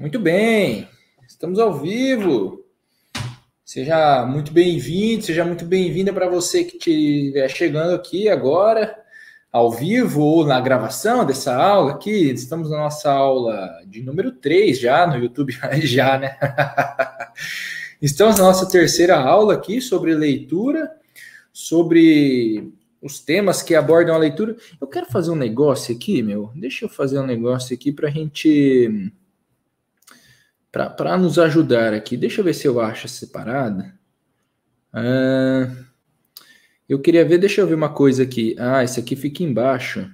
Muito bem, estamos ao vivo. Seja muito bem-vindo, seja muito bem-vinda para você que estiver chegando aqui agora, ao vivo ou na gravação dessa aula aqui. Estamos na nossa aula de número 3 já no YouTube, já, né? Estamos na nossa terceira aula aqui sobre leitura, sobre os temas que abordam a leitura. Eu quero fazer um negócio aqui, meu. Deixa eu fazer um negócio aqui para a gente para nos ajudar aqui. Deixa eu ver se eu acho separada ah, eu queria ver, deixa eu ver uma coisa aqui. Ah, esse aqui fica embaixo.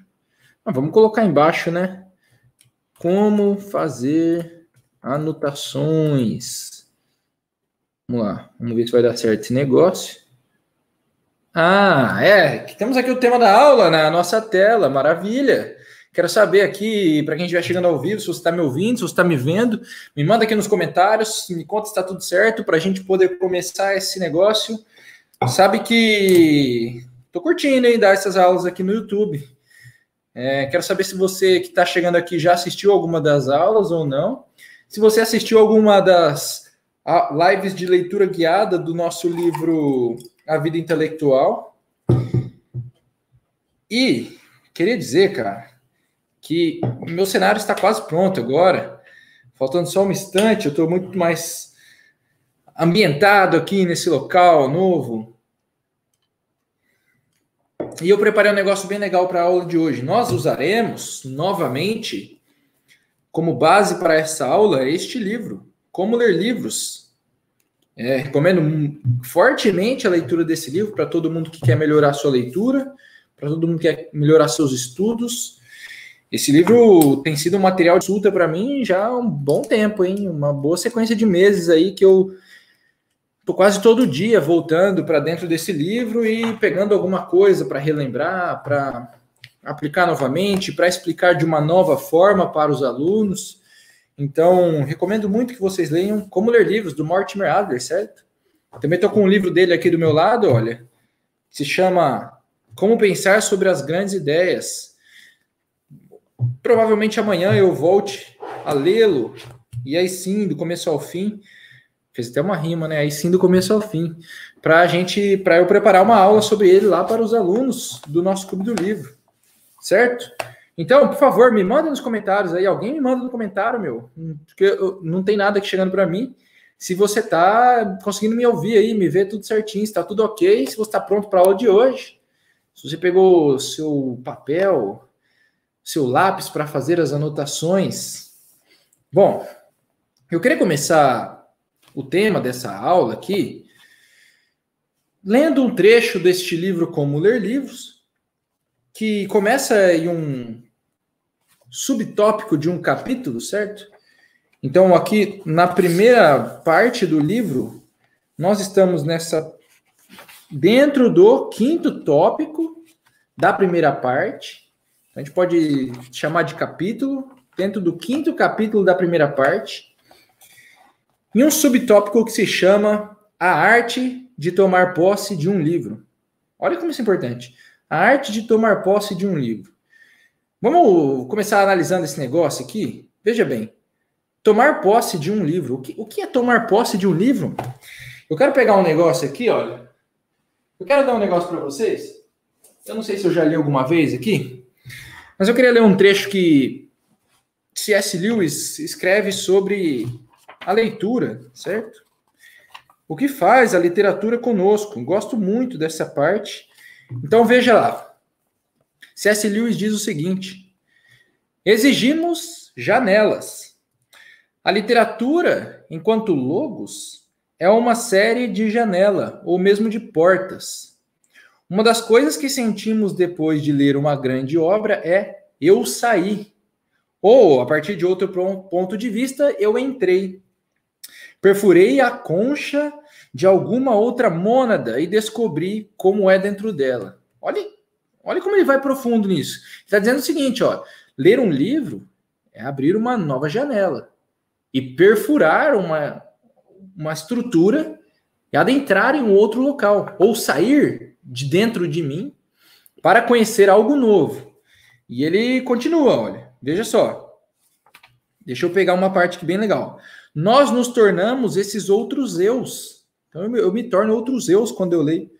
Ah, vamos colocar embaixo, né? Como fazer anotações. Vamos lá, vamos ver se vai dar certo esse negócio. Ah, é, temos aqui o tema da aula na nossa tela, maravilha. Quero saber aqui, para quem estiver chegando ao vivo, se você está me ouvindo, se você está me vendo, me manda aqui nos comentários, me conta se está tudo certo, para a gente poder começar esse negócio. Sabe que estou curtindo, hein, dar essas aulas aqui no YouTube. É, quero saber se você que está chegando aqui já assistiu alguma das aulas ou não. Se você assistiu alguma das lives de leitura guiada do nosso livro A Vida Intelectual. E queria dizer, cara, que meu cenário está quase pronto agora. Faltando só um instante, eu estou muito mais ambientado aqui nesse local novo. E eu preparei um negócio bem legal para a aula de hoje. Nós usaremos novamente como base para essa aula este livro, Como Ler Livros. É, recomendo fortemente a leitura desse livro para todo mundo que quer melhorar sua leitura, para todo mundo que quer melhorar seus estudos esse livro tem sido um material de consulta para mim já há um bom tempo, hein? Uma boa sequência de meses aí que eu tô quase todo dia voltando para dentro desse livro e pegando alguma coisa para relembrar, para aplicar novamente, para explicar de uma nova forma para os alunos. Então, recomendo muito que vocês leiam Como Ler Livros, do Mortimer Adler, certo? Também estou com um livro dele aqui do meu lado, olha, que se chama Como Pensar sobre as Grandes Ideias, Provavelmente amanhã eu volte a lê-lo. E aí sim, do começo ao fim. Fez até uma rima, né? Aí sim, do começo ao fim. Para a gente, para eu preparar uma aula sobre ele lá para os alunos do nosso Clube do Livro. Certo? Então, por favor, me manda nos comentários aí. Alguém me manda no comentário, meu. Porque não tem nada aqui chegando para mim. Se você tá conseguindo me ouvir aí, me ver tudo certinho, está tudo ok. Se você está pronto para a aula de hoje, se você pegou seu papel, seu lápis para fazer as anotações. Bom, eu queria começar o tema dessa aula aqui lendo um trecho deste livro Como Ler Livros, que começa em um subtópico de um capítulo, certo? Então, aqui na primeira parte do livro, nós estamos nessa. dentro do quinto tópico da primeira parte, a gente pode chamar de capítulo, dentro do quinto capítulo da primeira parte, em um subtópico que se chama A Arte de Tomar Posse de um Livro. Olha como isso é importante. A arte de tomar posse de um livro. Vamos começar analisando esse negócio aqui? Veja bem. Tomar posse de um livro. O que, o que é tomar posse de um livro? Eu quero pegar um negócio aqui, olha. Eu quero dar um negócio para vocês. Eu não sei se eu já li alguma vez aqui. Mas eu queria ler um trecho que C.S. Lewis escreve sobre a leitura, certo? O que faz a literatura conosco? Gosto muito dessa parte. Então veja lá. C.S. Lewis diz o seguinte: Exigimos janelas. A literatura, enquanto logos, é uma série de janela ou mesmo de portas. Uma das coisas que sentimos depois de ler uma grande obra é eu saí. Ou, a partir de outro ponto de vista, eu entrei. Perfurei a concha de alguma outra mônada e descobri como é dentro dela. Olha, olha como ele vai profundo nisso. está dizendo o seguinte: ó, ler um livro é abrir uma nova janela e perfurar uma, uma estrutura e adentrar em um outro local, ou sair de dentro de mim para conhecer algo novo. E ele continua, olha, veja só. Deixa eu pegar uma parte que bem legal. Nós nos tornamos esses outros eus. Então eu me, eu me torno outros eus quando eu leio.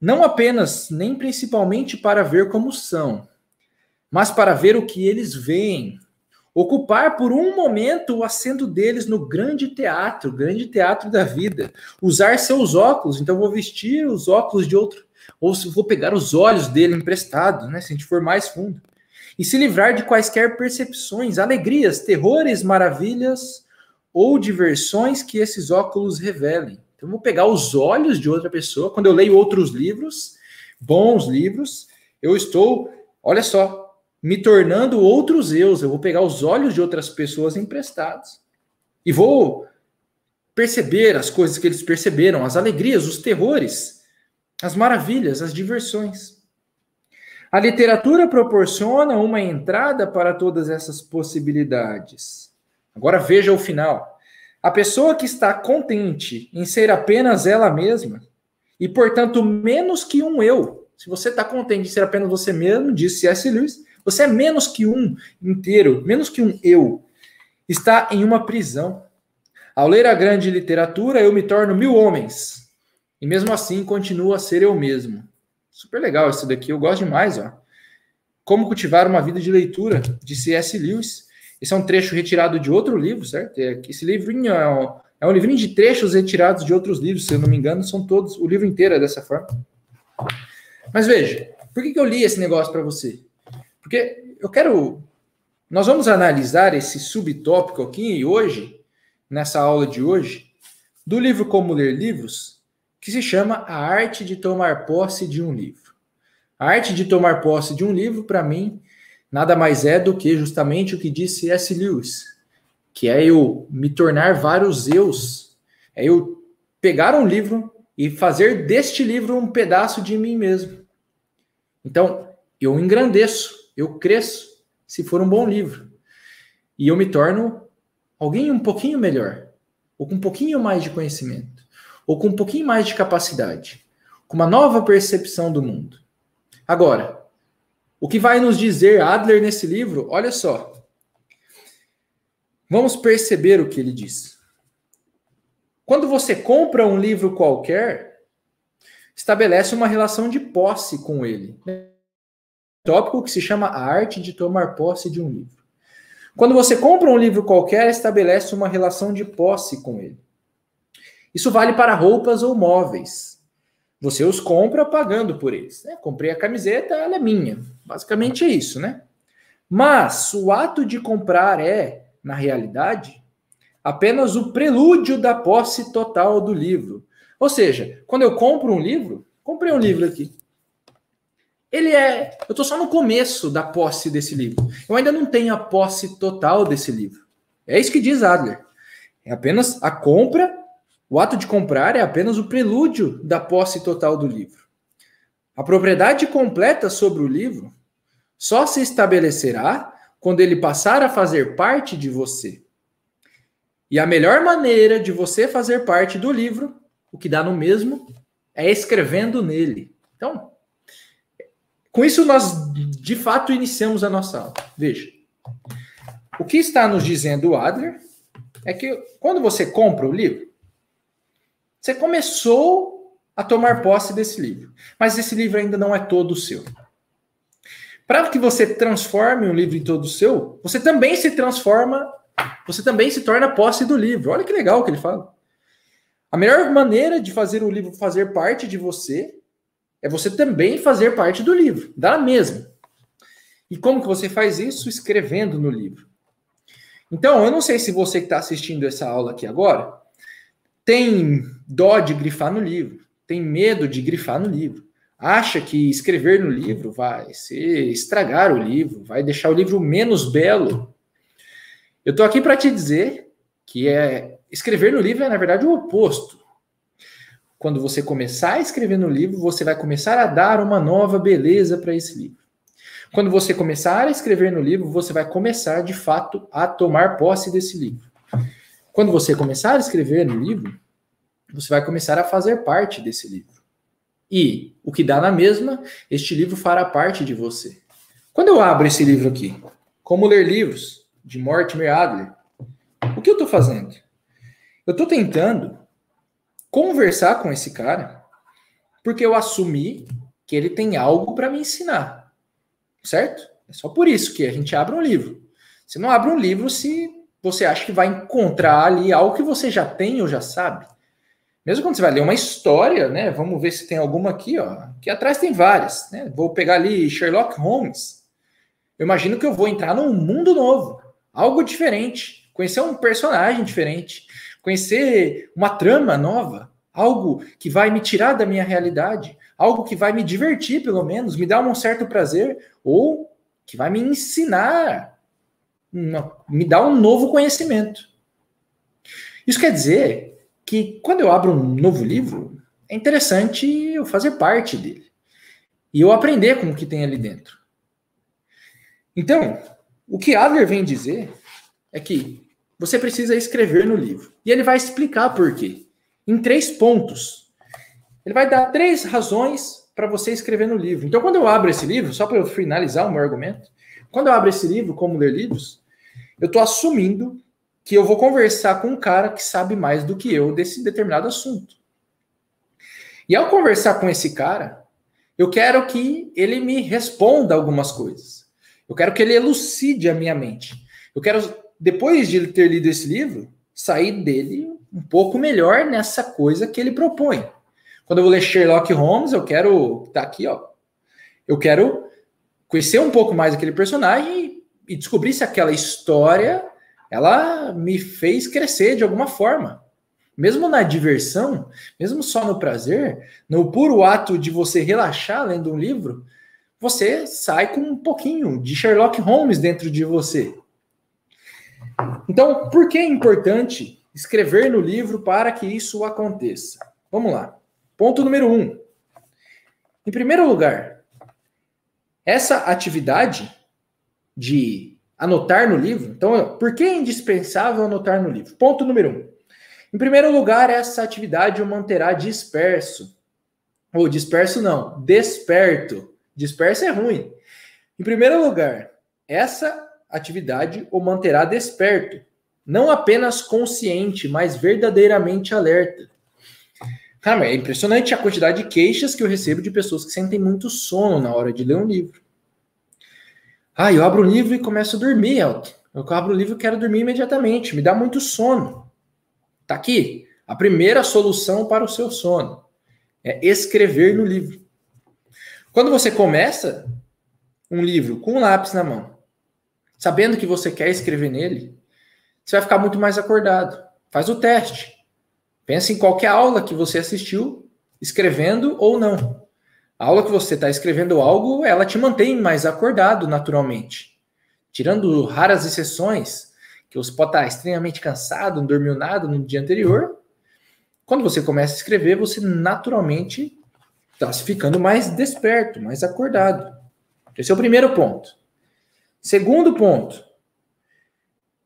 Não apenas, nem principalmente para ver como são, mas para ver o que eles veem, ocupar por um momento o assento deles no grande teatro, grande teatro da vida, usar seus óculos, então vou vestir os óculos de outro, ou se vou pegar os olhos dele emprestado, né, se a gente for mais fundo, e se livrar de quaisquer percepções, alegrias, terrores, maravilhas ou diversões que esses óculos revelem. Então vou pegar os olhos de outra pessoa, quando eu leio outros livros, bons livros, eu estou, olha só, me tornando outros eus. Eu vou pegar os olhos de outras pessoas emprestados e vou perceber as coisas que eles perceberam, as alegrias, os terrores, as maravilhas, as diversões. A literatura proporciona uma entrada para todas essas possibilidades. Agora veja o final. A pessoa que está contente em ser apenas ela mesma, e portanto menos que um eu, se você está contente em ser apenas você mesmo, disse C.S. Lewis, você é menos que um inteiro, menos que um eu. Está em uma prisão. Ao ler a grande literatura, eu me torno mil homens. E mesmo assim, continuo a ser eu mesmo. Super legal isso daqui, eu gosto demais, ó. Como cultivar uma vida de leitura, de C.S. Lewis. Esse é um trecho retirado de outro livro, certo? É, esse livrinho é um, é um livrinho de trechos retirados de outros livros, se eu não me engano, são todos. O livro inteiro é dessa forma. Mas veja, por que, que eu li esse negócio para você? Porque eu quero. Nós vamos analisar esse subtópico aqui hoje, nessa aula de hoje, do livro Como Ler Livros, que se chama A Arte de Tomar Posse de um Livro. A arte de tomar posse de um livro, para mim, nada mais é do que justamente o que disse S. Lewis, que é eu me tornar vários eus, é eu pegar um livro e fazer deste livro um pedaço de mim mesmo. Então, eu engrandeço, eu cresço se for um bom livro. E eu me torno alguém um pouquinho melhor, ou com um pouquinho mais de conhecimento, ou com um pouquinho mais de capacidade, com uma nova percepção do mundo. Agora, o que vai nos dizer Adler nesse livro? Olha só. Vamos perceber o que ele diz. Quando você compra um livro qualquer, estabelece uma relação de posse com ele tópico que se chama A Arte de Tomar Posse de um Livro. Quando você compra um livro qualquer, estabelece uma relação de posse com ele. Isso vale para roupas ou móveis. Você os compra pagando por eles. Né? Comprei a camiseta, ela é minha. Basicamente é isso, né? Mas o ato de comprar é, na realidade, apenas o prelúdio da posse total do livro. Ou seja, quando eu compro um livro, comprei um livro aqui. Ele é. Eu estou só no começo da posse desse livro. Eu ainda não tenho a posse total desse livro. É isso que diz Adler. É apenas a compra, o ato de comprar é apenas o prelúdio da posse total do livro. A propriedade completa sobre o livro só se estabelecerá quando ele passar a fazer parte de você. E a melhor maneira de você fazer parte do livro, o que dá no mesmo, é escrevendo nele. Então, com isso, nós de fato iniciamos a nossa aula. Veja. O que está nos dizendo o Adler é que quando você compra o livro, você começou a tomar posse desse livro, mas esse livro ainda não é todo seu. Para que você transforme um livro em todo seu, você também se transforma, você também se torna posse do livro. Olha que legal que ele fala. A melhor maneira de fazer o livro fazer parte de você é você também fazer parte do livro, da mesma. E como que você faz isso? Escrevendo no livro. Então, eu não sei se você que está assistindo essa aula aqui agora tem dó de grifar no livro, tem medo de grifar no livro, acha que escrever no livro vai se estragar o livro, vai deixar o livro menos belo. Eu estou aqui para te dizer que é escrever no livro é na verdade o oposto quando você começar a escrever no livro, você vai começar a dar uma nova beleza para esse livro. Quando você começar a escrever no livro, você vai começar de fato a tomar posse desse livro. Quando você começar a escrever no livro, você vai começar a fazer parte desse livro. E o que dá na mesma, este livro fará parte de você. Quando eu abro esse livro aqui, Como Ler Livros, de Mortimer Adler, o que eu estou fazendo? Eu estou tentando conversar com esse cara, porque eu assumi que ele tem algo para me ensinar. Certo? É só por isso que a gente abre um livro. Você não abre um livro se você acha que vai encontrar ali algo que você já tem ou já sabe. Mesmo quando você vai ler uma história, né? Vamos ver se tem alguma aqui, ó. Aqui atrás tem várias, né? Vou pegar ali Sherlock Holmes. Eu imagino que eu vou entrar num mundo novo, algo diferente, conhecer um personagem diferente conhecer uma trama nova, algo que vai me tirar da minha realidade, algo que vai me divertir, pelo menos, me dar um certo prazer, ou que vai me ensinar, uma, me dar um novo conhecimento. Isso quer dizer que quando eu abro um novo livro, é interessante eu fazer parte dele e eu aprender com o que tem ali dentro. Então, o que Adler vem dizer é que você precisa escrever no livro. E ele vai explicar por quê. Em três pontos. Ele vai dar três razões para você escrever no livro. Então, quando eu abro esse livro, só para eu finalizar o meu argumento, quando eu abro esse livro, Como Ler Livros, eu estou assumindo que eu vou conversar com um cara que sabe mais do que eu desse determinado assunto. E ao conversar com esse cara, eu quero que ele me responda algumas coisas. Eu quero que ele elucide a minha mente. Eu quero depois de ter lido esse livro, sair dele um pouco melhor nessa coisa que ele propõe. Quando eu vou ler Sherlock Holmes, eu quero tá aqui, ó. Eu quero conhecer um pouco mais aquele personagem e descobrir se aquela história ela me fez crescer de alguma forma. Mesmo na diversão, mesmo só no prazer, no puro ato de você relaxar lendo um livro, você sai com um pouquinho de Sherlock Holmes dentro de você. Então, por que é importante escrever no livro para que isso aconteça? Vamos lá. Ponto número um. Em primeiro lugar, essa atividade de anotar no livro. Então, por que é indispensável anotar no livro? Ponto número um. Em primeiro lugar, essa atividade o manterá disperso. Ou disperso não, desperto. Disperso é ruim. Em primeiro lugar, essa atividade o manterá desperto, não apenas consciente, mas verdadeiramente alerta. Cara, é impressionante a quantidade de queixas que eu recebo de pessoas que sentem muito sono na hora de ler um livro. Ah, eu abro o livro e começo a dormir, Elton. Eu abro o livro e quero dormir imediatamente, me dá muito sono. Tá aqui, a primeira solução para o seu sono é escrever no livro. Quando você começa um livro com um lápis na mão, sabendo que você quer escrever nele, você vai ficar muito mais acordado. Faz o teste. Pensa em qualquer aula que você assistiu, escrevendo ou não. A aula que você está escrevendo algo, ela te mantém mais acordado naturalmente. Tirando raras exceções, que você pode estar tá extremamente cansado, não dormiu nada no dia anterior, quando você começa a escrever, você naturalmente está ficando mais desperto, mais acordado. Esse é o primeiro ponto. Segundo ponto.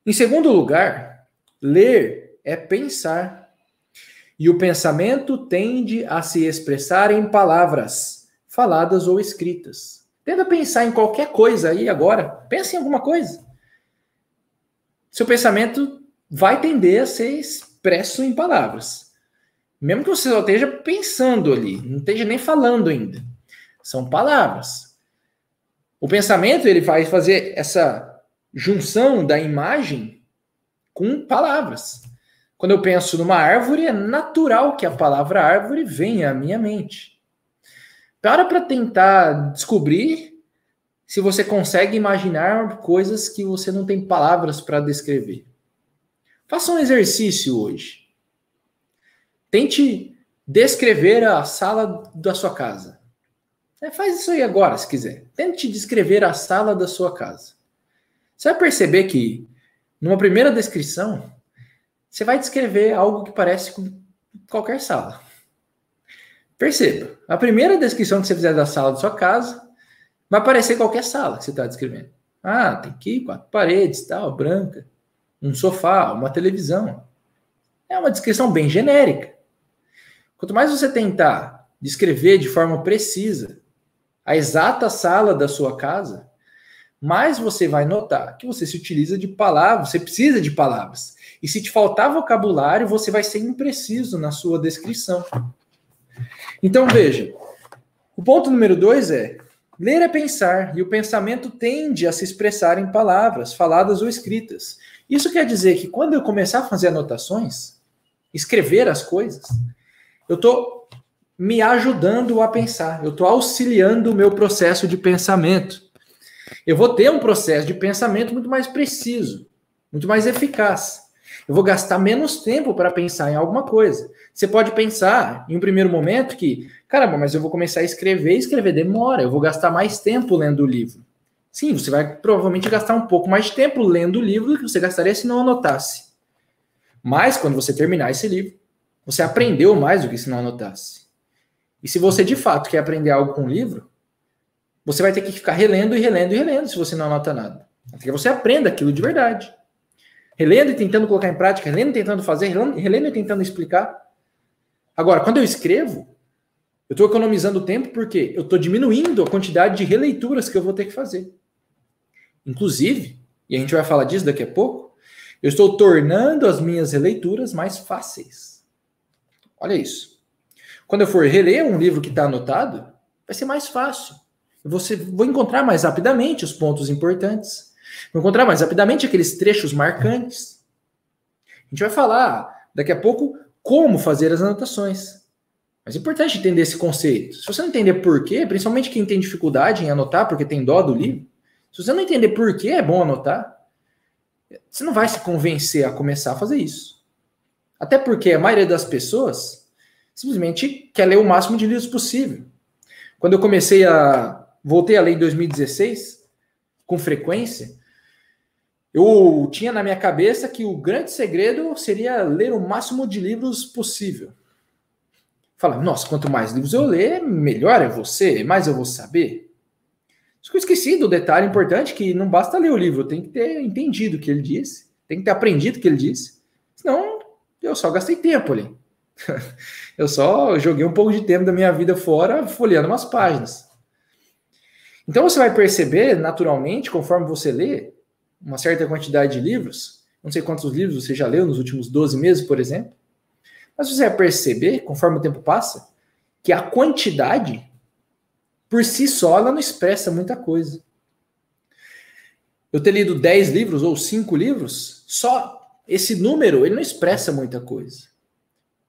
Em segundo lugar, ler é pensar. E o pensamento tende a se expressar em palavras, faladas ou escritas. Tenta pensar em qualquer coisa aí agora. Pensa em alguma coisa. Seu pensamento vai tender a ser expresso em palavras. Mesmo que você só esteja pensando ali, não esteja nem falando ainda. São palavras. O pensamento ele vai fazer essa junção da imagem com palavras. Quando eu penso numa árvore, é natural que a palavra árvore venha à minha mente. Para para tentar descobrir se você consegue imaginar coisas que você não tem palavras para descrever. Faça um exercício hoje. Tente descrever a sala da sua casa. É, faz isso aí agora, se quiser. Tente descrever a sala da sua casa. Você vai perceber que, numa primeira descrição, você vai descrever algo que parece com qualquer sala. Perceba, a primeira descrição que você fizer da sala da sua casa vai aparecer qualquer sala que você está descrevendo. Ah, tem aqui quatro paredes, tal, branca, um sofá, uma televisão. É uma descrição bem genérica. Quanto mais você tentar descrever de forma precisa a exata sala da sua casa, mais você vai notar que você se utiliza de palavras, você precisa de palavras. E se te faltar vocabulário, você vai ser impreciso na sua descrição. Então veja, o ponto número dois é ler é pensar e o pensamento tende a se expressar em palavras, faladas ou escritas. Isso quer dizer que quando eu começar a fazer anotações, escrever as coisas, eu estou me ajudando a pensar, eu estou auxiliando o meu processo de pensamento. Eu vou ter um processo de pensamento muito mais preciso, muito mais eficaz. Eu vou gastar menos tempo para pensar em alguma coisa. Você pode pensar, em um primeiro momento, que, caramba, mas eu vou começar a escrever, escrever demora, eu vou gastar mais tempo lendo o livro. Sim, você vai provavelmente gastar um pouco mais de tempo lendo o livro do que você gastaria se não anotasse. Mas, quando você terminar esse livro, você aprendeu mais do que se não anotasse. E se você de fato quer aprender algo com o um livro, você vai ter que ficar relendo e relendo e relendo se você não anota nada. Até que você aprenda aquilo de verdade. Relendo e tentando colocar em prática, relendo e tentando fazer, relendo e tentando explicar. Agora, quando eu escrevo, eu estou economizando tempo porque eu estou diminuindo a quantidade de releituras que eu vou ter que fazer. Inclusive, e a gente vai falar disso daqui a pouco, eu estou tornando as minhas releituras mais fáceis. Olha isso. Quando eu for reler um livro que está anotado, vai ser mais fácil. Você vai vou encontrar mais rapidamente os pontos importantes. Vou encontrar mais rapidamente aqueles trechos marcantes. A gente vai falar daqui a pouco como fazer as anotações. Mas é importante entender esse conceito. Se você não entender por quê, principalmente quem tem dificuldade em anotar porque tem dó do livro, se você não entender por que é bom anotar, você não vai se convencer a começar a fazer isso. Até porque a maioria das pessoas simplesmente quer ler o máximo de livros possível. Quando eu comecei a. voltei a ler em 2016, com frequência, eu tinha na minha cabeça que o grande segredo seria ler o máximo de livros possível. Falar, nossa, quanto mais livros eu ler, melhor é você, mais eu vou saber. Só que eu esqueci do detalhe importante que não basta ler o livro, tem que ter entendido o que ele disse, tem que ter aprendido o que ele disse, senão eu só gastei tempo ali. Eu só joguei um pouco de tempo da minha vida fora folheando umas páginas. Então você vai perceber, naturalmente, conforme você lê uma certa quantidade de livros, não sei quantos livros você já leu nos últimos 12 meses, por exemplo, mas você vai perceber, conforme o tempo passa, que a quantidade, por si só, ela não expressa muita coisa. Eu ter lido 10 livros ou 5 livros, só esse número, ele não expressa muita coisa.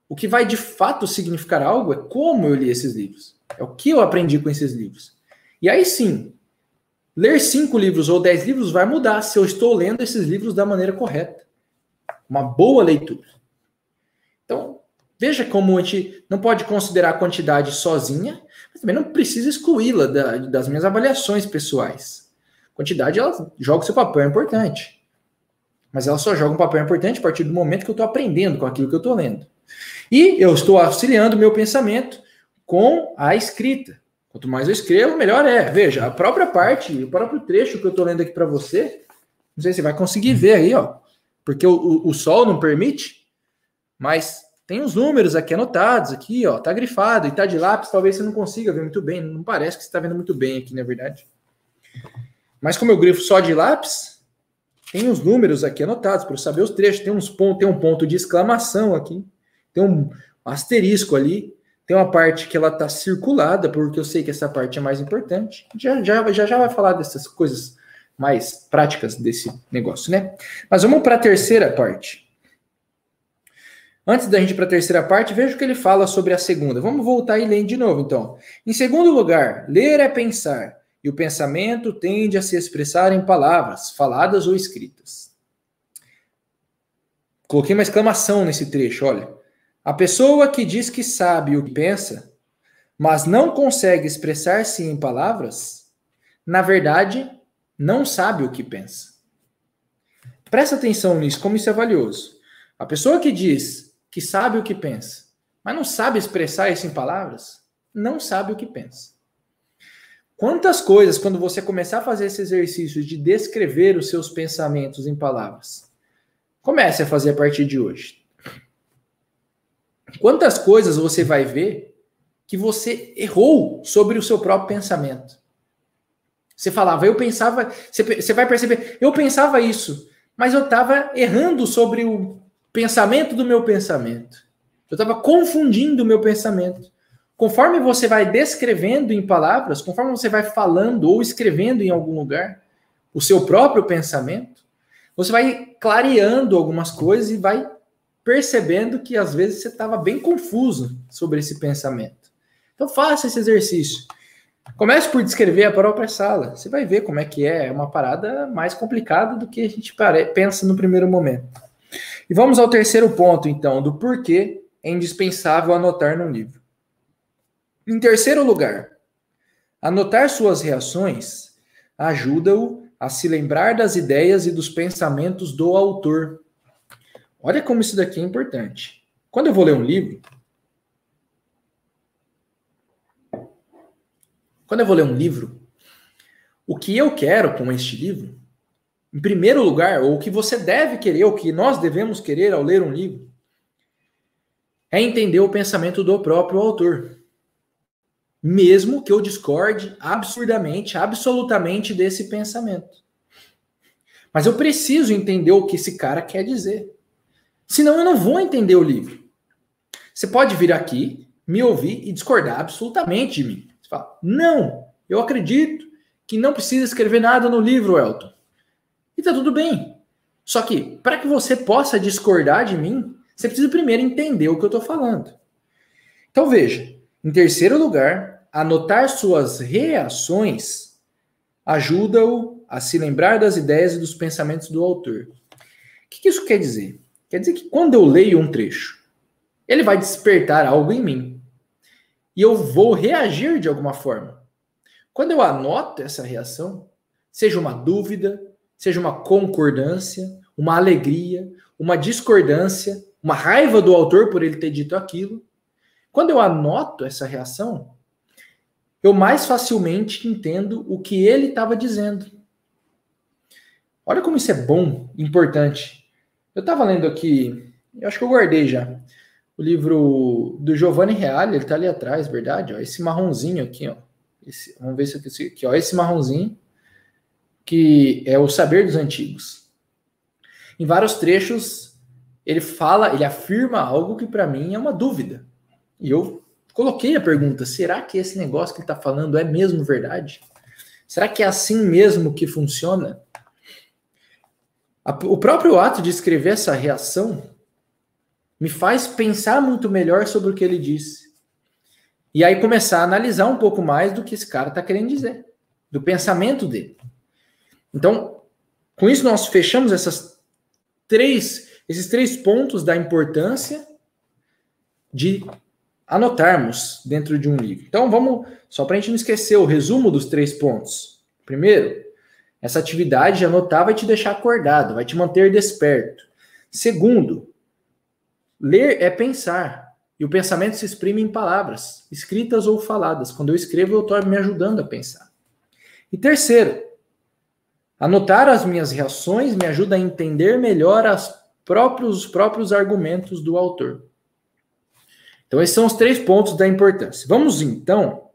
O que vai de fato significar algo é como eu li esses livros, é o que eu aprendi com esses livros. E aí sim, ler cinco livros ou dez livros vai mudar se eu estou lendo esses livros da maneira correta. Uma boa leitura. Então, veja como a gente não pode considerar a quantidade sozinha, mas também não precisa excluí-la da, das minhas avaliações pessoais. Quantidade, ela joga seu papel, é importante. Mas ela só joga um papel importante a partir do momento que eu estou aprendendo com aquilo que eu estou lendo. E eu estou auxiliando meu pensamento com a escrita. Quanto mais eu escrevo, melhor é. Veja, a própria parte, o próprio trecho que eu estou lendo aqui para você, não sei se você vai conseguir ver aí, ó, porque o, o, o sol não permite, mas tem os números aqui anotados, aqui, ó, tá grifado e tá de lápis, talvez você não consiga ver muito bem, não parece que você está vendo muito bem aqui, na é verdade. Mas como eu grifo só de lápis, tem os números aqui anotados para eu saber os trechos, tem uns pontos, tem um ponto de exclamação aqui. Tem um asterisco ali, tem uma parte que ela está circulada, porque eu sei que essa parte é mais importante. Já já, já, já vai falar dessas coisas mais práticas desse negócio, né? Mas vamos para a terceira parte. Antes da gente para a terceira parte, veja o que ele fala sobre a segunda. Vamos voltar e ler de novo, então. Em segundo lugar, ler é pensar, e o pensamento tende a se expressar em palavras, faladas ou escritas. Coloquei uma exclamação nesse trecho, olha. A pessoa que diz que sabe o que pensa, mas não consegue expressar-se em palavras, na verdade, não sabe o que pensa. Presta atenção nisso, como isso é valioso. A pessoa que diz que sabe o que pensa, mas não sabe expressar isso em palavras, não sabe o que pensa. Quantas coisas, quando você começar a fazer esse exercício de descrever os seus pensamentos em palavras, comece a fazer a partir de hoje. Quantas coisas você vai ver que você errou sobre o seu próprio pensamento? Você falava, eu pensava, você vai perceber, eu pensava isso, mas eu estava errando sobre o pensamento do meu pensamento. Eu estava confundindo o meu pensamento. Conforme você vai descrevendo em palavras, conforme você vai falando ou escrevendo em algum lugar o seu próprio pensamento, você vai clareando algumas coisas e vai percebendo que às vezes você estava bem confuso sobre esse pensamento. Então faça esse exercício. Comece por descrever a própria sala. Você vai ver como é que é. É uma parada mais complicada do que a gente pensa no primeiro momento. E vamos ao terceiro ponto, então, do porquê é indispensável anotar no livro. Em terceiro lugar, anotar suas reações ajuda-o a se lembrar das ideias e dos pensamentos do autor. Olha como isso daqui é importante. Quando eu vou ler um livro, quando eu vou ler um livro, o que eu quero com este livro, em primeiro lugar, ou o que você deve querer, ou o que nós devemos querer ao ler um livro, é entender o pensamento do próprio autor. Mesmo que eu discorde absurdamente, absolutamente desse pensamento. Mas eu preciso entender o que esse cara quer dizer. Senão eu não vou entender o livro. Você pode vir aqui, me ouvir e discordar absolutamente de mim. Você fala, não, eu acredito que não precisa escrever nada no livro, Elton. E tá tudo bem. Só que, para que você possa discordar de mim, você precisa primeiro entender o que eu estou falando. Então veja, em terceiro lugar, anotar suas reações ajuda-o a se lembrar das ideias e dos pensamentos do autor. O que, que isso quer dizer? Quer dizer que quando eu leio um trecho, ele vai despertar algo em mim. E eu vou reagir de alguma forma. Quando eu anoto essa reação, seja uma dúvida, seja uma concordância, uma alegria, uma discordância, uma raiva do autor por ele ter dito aquilo, quando eu anoto essa reação, eu mais facilmente entendo o que ele estava dizendo. Olha como isso é bom, importante. Eu estava lendo aqui, eu acho que eu guardei já, o livro do Giovanni Reale, ele está ali atrás, verdade? Ó, esse marronzinho aqui, ó. Esse, vamos ver se eu consigo aqui, ó, esse marronzinho, que é o saber dos antigos. Em vários trechos, ele fala, ele afirma algo que para mim é uma dúvida. E eu coloquei a pergunta: será que esse negócio que ele está falando é mesmo verdade? Será que é assim mesmo que funciona? o próprio ato de escrever essa reação me faz pensar muito melhor sobre o que ele disse. E aí começar a analisar um pouco mais do que esse cara está querendo dizer, do pensamento dele. Então, com isso nós fechamos essas três, esses três pontos da importância de anotarmos dentro de um livro. Então, vamos só para a gente não esquecer o resumo dos três pontos. Primeiro, essa atividade de anotar vai te deixar acordado, vai te manter desperto. Segundo, ler é pensar. E o pensamento se exprime em palavras, escritas ou faladas. Quando eu escrevo, eu estou me ajudando a pensar. E terceiro, anotar as minhas reações me ajuda a entender melhor próprios, os próprios argumentos do autor. Então, esses são os três pontos da importância. Vamos, então,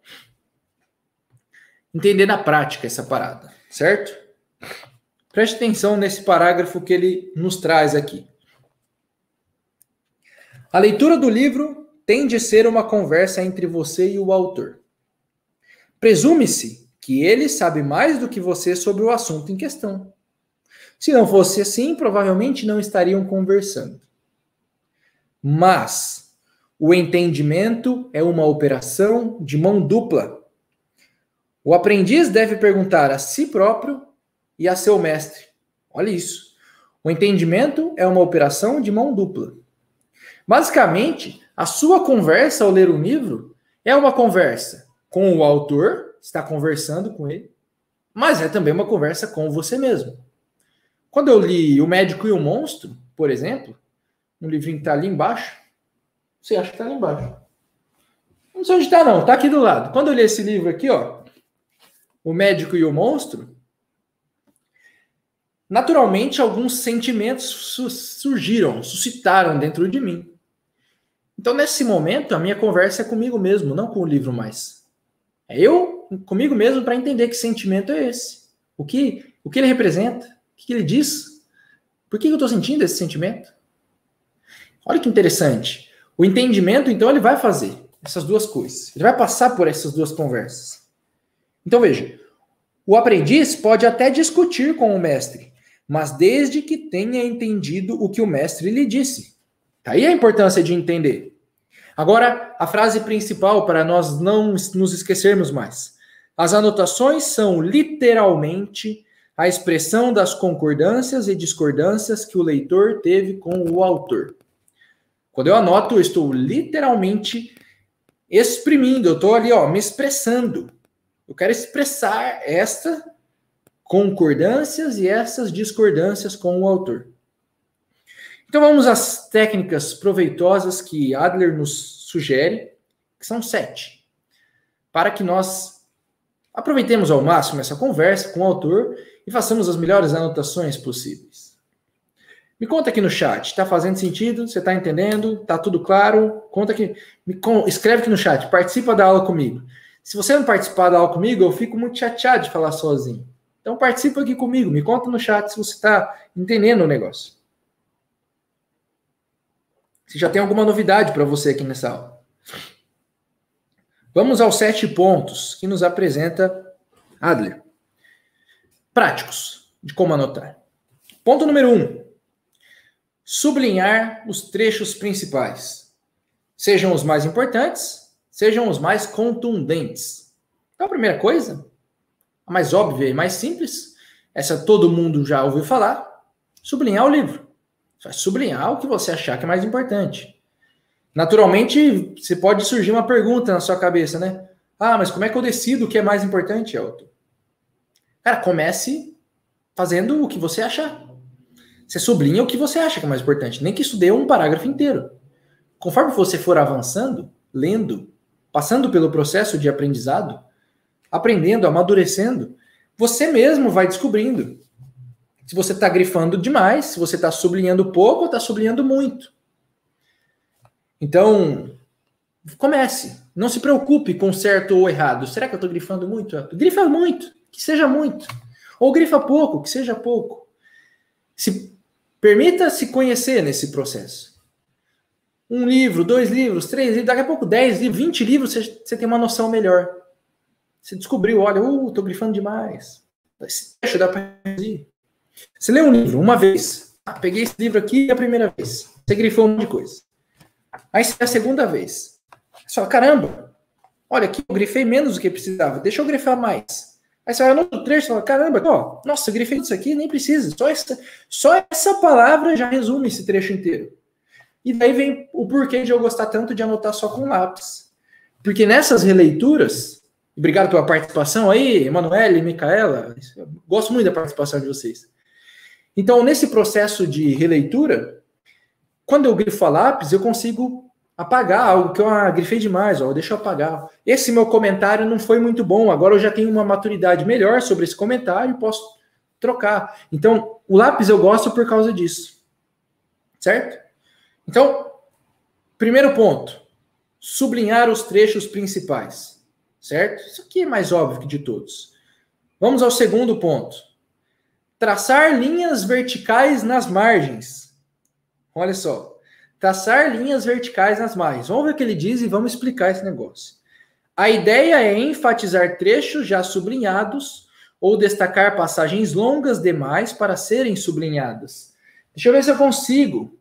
entender na prática essa parada, certo? Preste atenção nesse parágrafo que ele nos traz aqui. A leitura do livro tem de ser uma conversa entre você e o autor. Presume-se que ele sabe mais do que você sobre o assunto em questão. Se não fosse assim, provavelmente não estariam conversando. Mas o entendimento é uma operação de mão dupla. O aprendiz deve perguntar a si próprio e a seu mestre. Olha isso. O entendimento é uma operação de mão dupla. Basicamente, a sua conversa ao ler um livro é uma conversa com o autor, está conversando com ele, mas é também uma conversa com você mesmo. Quando eu li O Médico e o Monstro, por exemplo, um livrinho que está ali embaixo, você acha que está ali embaixo. Não sei onde está, não, está aqui do lado. Quando eu li esse livro aqui, ó, O Médico e o Monstro, naturalmente alguns sentimentos surgiram, suscitaram dentro de mim. Então, nesse momento, a minha conversa é comigo mesmo, não com o livro mais. É eu comigo mesmo para entender que sentimento é esse. O que, o que ele representa? O que ele diz? Por que eu estou sentindo esse sentimento? Olha que interessante. O entendimento, então, ele vai fazer essas duas coisas. Ele vai passar por essas duas conversas. Então, veja: o aprendiz pode até discutir com o mestre, mas desde que tenha entendido o que o mestre lhe disse. Aí a importância de entender. Agora, a frase principal para nós não nos esquecermos mais. As anotações são literalmente a expressão das concordâncias e discordâncias que o leitor teve com o autor. Quando eu anoto, eu estou literalmente exprimindo, eu estou ali, ó, me expressando. Eu quero expressar esta concordâncias e essas discordâncias com o autor. Então vamos às técnicas proveitosas que Adler nos sugere, que são sete, para que nós aproveitemos ao máximo essa conversa com o autor e façamos as melhores anotações possíveis. Me conta aqui no chat, está fazendo sentido? Você está entendendo? Está tudo claro? Conta aqui, escreve aqui no chat, participa da aula comigo. Se você não participar da aula comigo, eu fico muito chateado de falar sozinho. Então participa aqui comigo, me conta no chat se você está entendendo o negócio. Se já tem alguma novidade para você aqui nessa aula. Vamos aos sete pontos que nos apresenta Adler. Práticos de como anotar. Ponto número um: sublinhar os trechos principais, sejam os mais importantes, sejam os mais contundentes. Então, a primeira coisa a mais óbvia e mais simples, essa todo mundo já ouviu falar, sublinhar o livro. É sublinhar o que você achar que é mais importante. Naturalmente, você pode surgir uma pergunta na sua cabeça, né? Ah, mas como é que eu decido o que é mais importante, Elton? Cara, comece fazendo o que você achar. Você sublinha o que você acha que é mais importante, nem que isso dê um parágrafo inteiro. Conforme você for avançando, lendo, passando pelo processo de aprendizado, aprendendo, amadurecendo, você mesmo vai descobrindo se você está grifando demais, se você está sublinhando pouco ou está sublinhando muito. Então, comece. Não se preocupe com certo ou errado. Será que eu estou grifando muito? Grifa muito, que seja muito. Ou grifa pouco, que seja pouco. Se permita se conhecer nesse processo. Um livro, dois livros, três livros, daqui a pouco dez livros, vinte livros, você, você tem uma noção melhor. Você descobriu, olha, uh, tô grifando demais. Esse trecho dá para reduzir. Você lê um livro uma vez. Ah, peguei esse livro aqui a primeira vez. Você grifou um monte de coisa. Aí você a segunda vez. Só, caramba, olha aqui, eu grifei menos do que precisava. Deixa eu grifar mais. Aí você vai no outro trecho e fala, caramba, ó, nossa, eu grifei isso aqui, nem precisa. Só essa, só essa palavra já resume esse trecho inteiro. E daí vem o porquê de eu gostar tanto de anotar só com lápis. Porque nessas releituras, Obrigado pela participação aí, Emanuele, Micaela. Gosto muito da participação de vocês. Então, nesse processo de releitura, quando eu grifo a lápis, eu consigo apagar algo que eu ah, grifei demais, ó, deixa eu apagar. Esse meu comentário não foi muito bom, agora eu já tenho uma maturidade melhor sobre esse comentário e posso trocar. Então, o lápis eu gosto por causa disso. Certo? Então, primeiro ponto, sublinhar os trechos principais certo? Isso aqui é mais óbvio que de todos. Vamos ao segundo ponto. Traçar linhas verticais nas margens. Olha só. Traçar linhas verticais nas margens. Vamos ver o que ele diz e vamos explicar esse negócio. A ideia é enfatizar trechos já sublinhados ou destacar passagens longas demais para serem sublinhadas. Deixa eu ver se eu consigo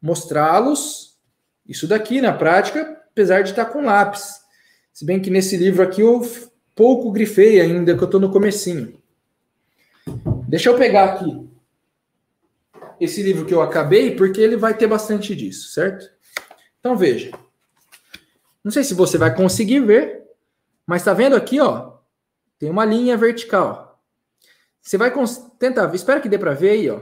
mostrá-los. Isso daqui na prática, apesar de estar com lápis. Se bem que nesse livro aqui eu pouco grifei ainda, que eu estou no comecinho. Deixa eu pegar aqui esse livro que eu acabei, porque ele vai ter bastante disso, certo? Então veja. Não sei se você vai conseguir ver, mas está vendo aqui, ó? Tem uma linha vertical. Você vai tentar, espero que dê para ver aí, ó,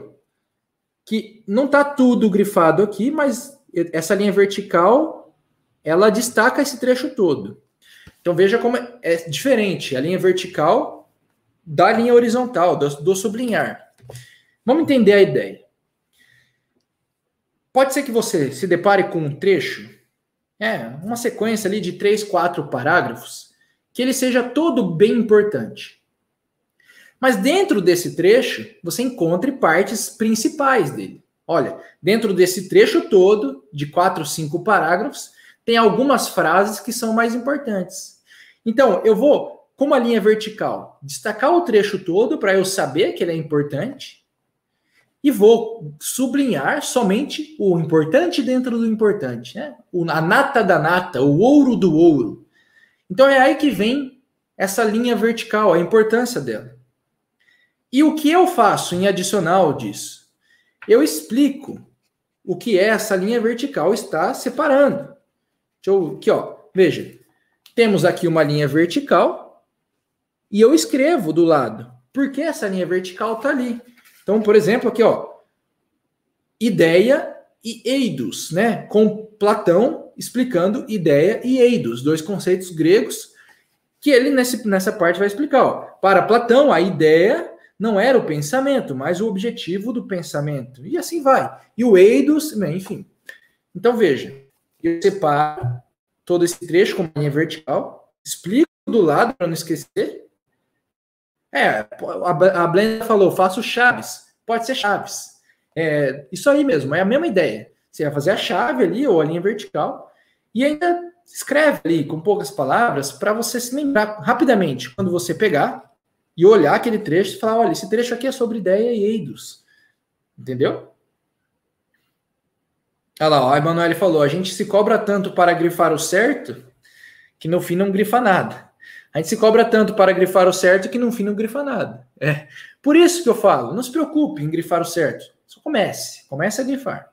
que não está tudo grifado aqui, mas essa linha vertical, ela destaca esse trecho todo. Então veja como é, é diferente a linha vertical da linha horizontal, do, do sublinhar. Vamos entender a ideia. Pode ser que você se depare com um trecho, é, uma sequência ali de três, quatro parágrafos, que ele seja todo bem importante. Mas dentro desse trecho, você encontre partes principais dele. Olha, dentro desse trecho todo, de quatro, cinco parágrafos, tem algumas frases que são mais importantes. Então, eu vou, com uma linha vertical, destacar o trecho todo para eu saber que ele é importante e vou sublinhar somente o importante dentro do importante, né? a nata da nata, o ouro do ouro. Então, é aí que vem essa linha vertical, a importância dela. E o que eu faço em adicional disso? Eu explico o que é essa linha vertical está separando. Deixa eu, aqui, ó. Veja. Temos aqui uma linha vertical e eu escrevo do lado. Porque essa linha vertical está ali. Então, por exemplo, aqui, ó. Ideia e eidos, né? Com Platão explicando ideia e eidos, dois conceitos gregos que ele nesse, nessa parte vai explicar. Ó. Para Platão, a ideia não era o pensamento, mas o objetivo do pensamento. E assim vai. E o eidos, né, enfim. Então veja eu separo todo esse trecho com linha vertical, explico do lado para não esquecer. É, a Blenda falou, faço chaves. Pode ser chaves. É, isso aí mesmo, é a mesma ideia. Você vai fazer a chave ali ou a linha vertical e ainda escreve ali com poucas palavras para você se lembrar rapidamente quando você pegar e olhar aquele trecho e falar, olha, esse trecho aqui é sobre ideia e eidos. Entendeu? Olha lá, ó, a Emanuele falou: a gente se cobra tanto para grifar o certo que no fim não grifa nada. A gente se cobra tanto para grifar o certo que no fim não grifa nada. É. Por isso que eu falo, não se preocupe em grifar o certo. Só comece, comece a grifar.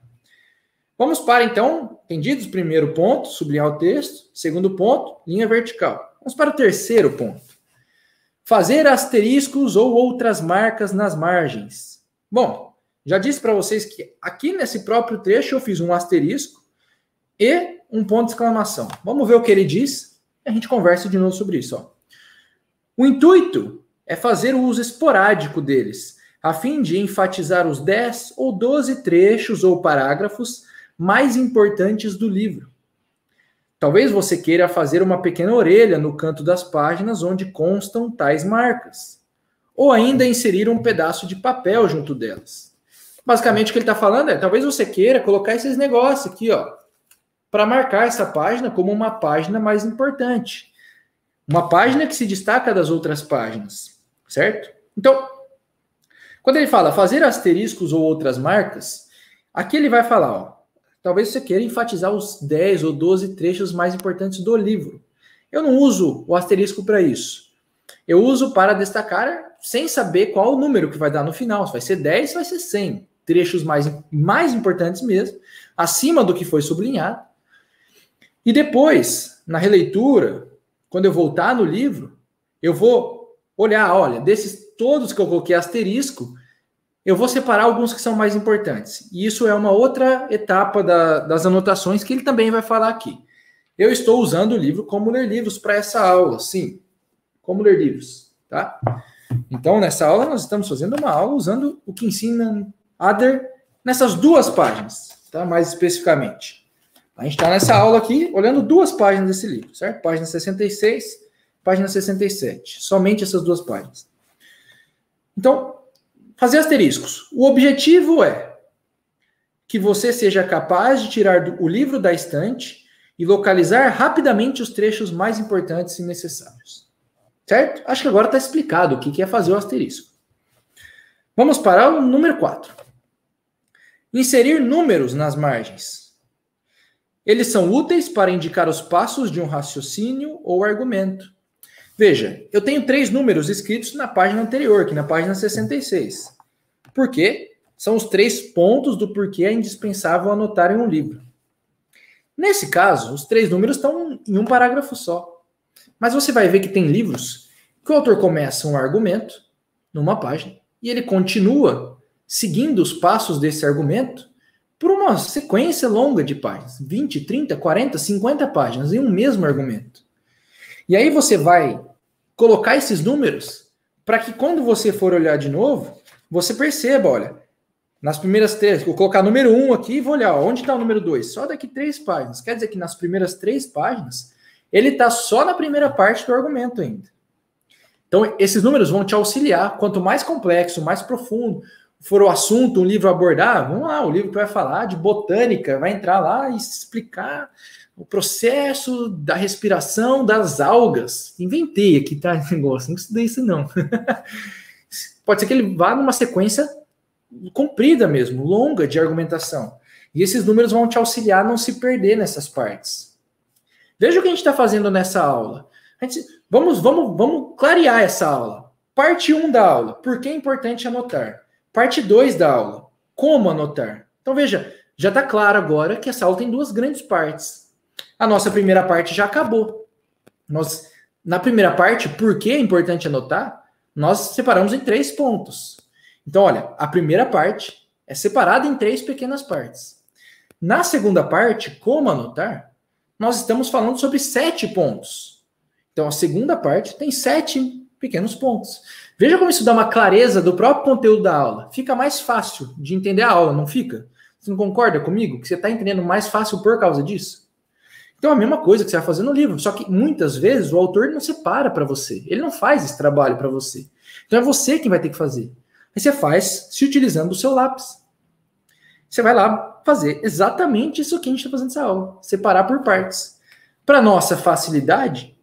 Vamos para então, entendidos? Primeiro ponto, sublinhar o texto. Segundo ponto, linha vertical. Vamos para o terceiro ponto. Fazer asteriscos ou outras marcas nas margens. Bom, já disse para vocês que aqui nesse próprio trecho eu fiz um asterisco e um ponto de exclamação. Vamos ver o que ele diz e a gente conversa de novo sobre isso. Ó. O intuito é fazer o uso esporádico deles, a fim de enfatizar os 10 ou 12 trechos ou parágrafos mais importantes do livro. Talvez você queira fazer uma pequena orelha no canto das páginas onde constam tais marcas, ou ainda inserir um pedaço de papel junto delas. Basicamente, o que ele está falando é: talvez você queira colocar esses negócios aqui, ó, para marcar essa página como uma página mais importante. Uma página que se destaca das outras páginas, certo? Então, quando ele fala fazer asteriscos ou outras marcas, aqui ele vai falar, ó, talvez você queira enfatizar os 10 ou 12 trechos mais importantes do livro. Eu não uso o asterisco para isso. Eu uso para destacar sem saber qual o número que vai dar no final. Se vai ser 10, se vai ser 100 trechos mais, mais importantes mesmo, acima do que foi sublinhado. E depois, na releitura, quando eu voltar no livro, eu vou olhar, olha, desses todos que eu coloquei asterisco, eu vou separar alguns que são mais importantes. E isso é uma outra etapa da, das anotações que ele também vai falar aqui. Eu estou usando o livro Como Ler Livros para essa aula, sim. Como Ler Livros, tá? Então, nessa aula, nós estamos fazendo uma aula usando o que ensina Other, nessas duas páginas, tá? mais especificamente. A gente está nessa aula aqui olhando duas páginas desse livro, certo? Página 66, página 67. Somente essas duas páginas. Então, fazer asteriscos. O objetivo é que você seja capaz de tirar o livro da estante e localizar rapidamente os trechos mais importantes e necessários. Certo? Acho que agora está explicado o que é fazer o asterisco. Vamos para o número 4. Inserir números nas margens. Eles são úteis para indicar os passos de um raciocínio ou argumento. Veja, eu tenho três números escritos na página anterior, que na página 66. Por quê? São os três pontos do porquê é indispensável anotar em um livro. Nesse caso, os três números estão em um parágrafo só. Mas você vai ver que tem livros que o autor começa um argumento numa página e ele continua seguindo os passos desse argumento por uma sequência longa de páginas 20, 30, 40, 50 páginas em um mesmo argumento. E aí você vai colocar esses números para que quando você for olhar de novo, você perceba, olha, nas primeiras três, vou colocar número um aqui e vou olhar, onde está o número dois. Só daqui três páginas. Quer dizer que nas primeiras três páginas, ele está só na primeira parte do argumento ainda. Então, esses números vão te auxiliar. Quanto mais complexo, mais profundo, for o assunto, um livro abordar, vamos lá, o livro que vai falar de botânica, vai entrar lá e explicar o processo da respiração das algas. Inventei aqui, tá? Negócio, não estudei isso, não. Pode ser que ele vá numa sequência comprida mesmo, longa de argumentação. E esses números vão te auxiliar a não se perder nessas partes. Veja o que a gente está fazendo nessa aula. Gente, vamos, vamos, vamos clarear essa aula. Parte 1 da aula. Por que é importante anotar? Parte 2 da aula: como anotar. Então veja, já está claro agora que essa aula tem duas grandes partes. A nossa primeira parte já acabou. Nós, na primeira parte, por que é importante anotar? Nós separamos em três pontos. Então, olha, a primeira parte é separada em três pequenas partes. Na segunda parte, como anotar, nós estamos falando sobre sete pontos. Então, a segunda parte tem sete pequenos pontos. Veja como isso dá uma clareza do próprio conteúdo da aula. Fica mais fácil de entender a aula, não fica? Você não concorda comigo que você está entendendo mais fácil por causa disso? Então, a mesma coisa que você vai fazer no livro, só que muitas vezes o autor não separa para você, ele não faz esse trabalho para você. Então, é você quem vai ter que fazer. Aí você faz se utilizando o seu lápis. Você vai lá fazer exatamente isso que a gente está fazendo nessa aula, separar por partes. Para nossa facilidade,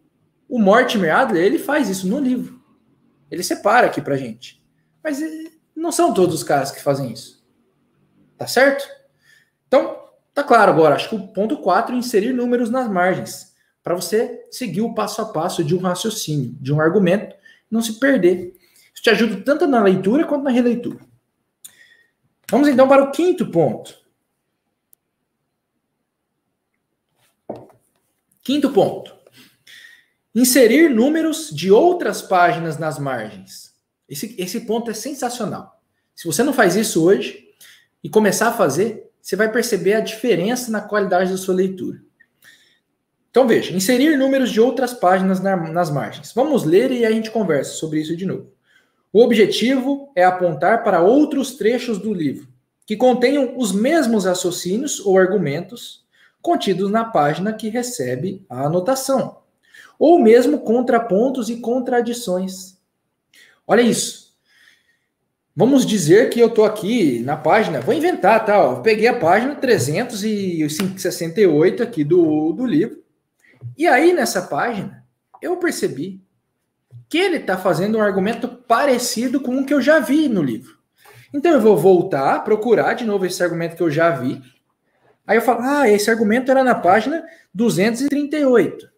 o Mortimer Adler, ele faz isso no livro. Ele separa aqui pra gente. Mas eh, não são todos os caras que fazem isso. Tá certo? Então, tá claro agora. Acho que o ponto 4 é inserir números nas margens. Para você seguir o passo a passo de um raciocínio, de um argumento, não se perder. Isso te ajuda tanto na leitura quanto na releitura. Vamos então para o quinto ponto. Quinto ponto. Inserir números de outras páginas nas margens. Esse, esse ponto é sensacional. Se você não faz isso hoje e começar a fazer, você vai perceber a diferença na qualidade da sua leitura. Então veja, inserir números de outras páginas na, nas margens. Vamos ler e a gente conversa sobre isso de novo. O objetivo é apontar para outros trechos do livro que contenham os mesmos raciocínios ou argumentos contidos na página que recebe a anotação ou mesmo contrapontos e contradições. Olha isso. Vamos dizer que eu estou aqui na página, vou inventar, tá? Ó, peguei a página 368 aqui do, do livro, e aí nessa página eu percebi que ele está fazendo um argumento parecido com o que eu já vi no livro. Então eu vou voltar, procurar de novo esse argumento que eu já vi. Aí eu falo, ah, esse argumento era na página 238.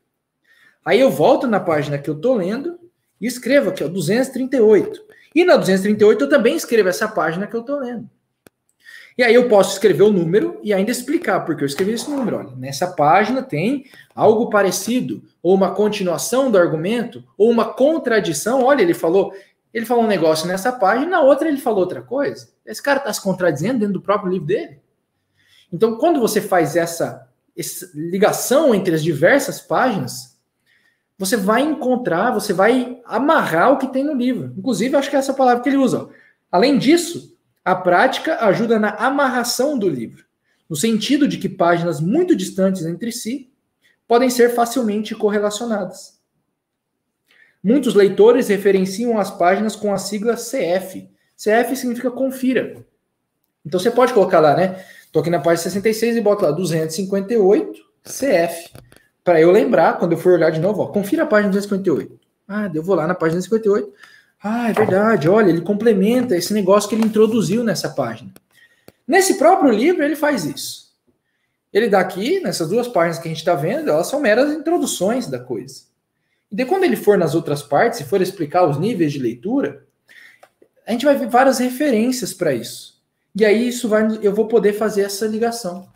Aí eu volto na página que eu estou lendo e escrevo aqui, ó, 238. E na 238 eu também escrevo essa página que eu estou lendo. E aí eu posso escrever o número e ainda explicar porque eu escrevi esse número. Olha, nessa página tem algo parecido, ou uma continuação do argumento, ou uma contradição. Olha, ele falou, ele falou um negócio nessa página, na outra ele falou outra coisa. Esse cara está se contradizendo dentro do próprio livro dele. Então, quando você faz essa, essa ligação entre as diversas páginas, você vai encontrar, você vai amarrar o que tem no livro. Inclusive, acho que é essa palavra que ele usa. Além disso, a prática ajuda na amarração do livro, no sentido de que páginas muito distantes entre si podem ser facilmente correlacionadas. Muitos leitores referenciam as páginas com a sigla CF. CF significa confira. Então você pode colocar lá, né? Estou aqui na página 66 e boto lá 258 CF para eu lembrar, quando eu for olhar de novo, ó, confira a página 258. Ah, eu vou lá na página 258. Ah, é verdade, olha, ele complementa esse negócio que ele introduziu nessa página. Nesse próprio livro, ele faz isso. Ele dá aqui, nessas duas páginas que a gente está vendo, elas são meras introduções da coisa. E de quando ele for nas outras partes, se for explicar os níveis de leitura, a gente vai ver várias referências para isso. E aí isso vai, eu vou poder fazer essa ligação.